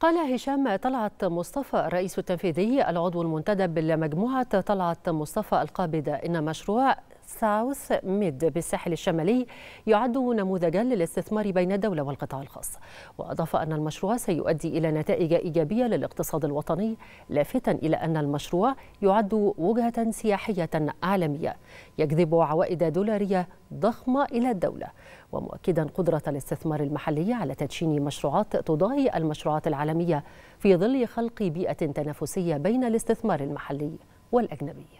قال هشام طلعت مصطفى الرئيس التنفيذي العضو المنتدب لمجموعة طلعت مصطفى القابدة إن مشروع ساوث ميد بالساحل الشمالي يعد نموذجا للاستثمار بين الدولة والقطاع الخاص وأضاف أن المشروع سيؤدي إلى نتائج إيجابية للاقتصاد الوطني لافتا إلى أن المشروع يعد وجهة سياحية عالمية يجذب عوائد دولارية ضخمة إلى الدولة ومؤكدا قدرة الاستثمار المحلي على تدشين مشروعات تضاهي المشروعات العالمية في ظل خلق بيئة تنافسية بين الاستثمار المحلي والأجنبي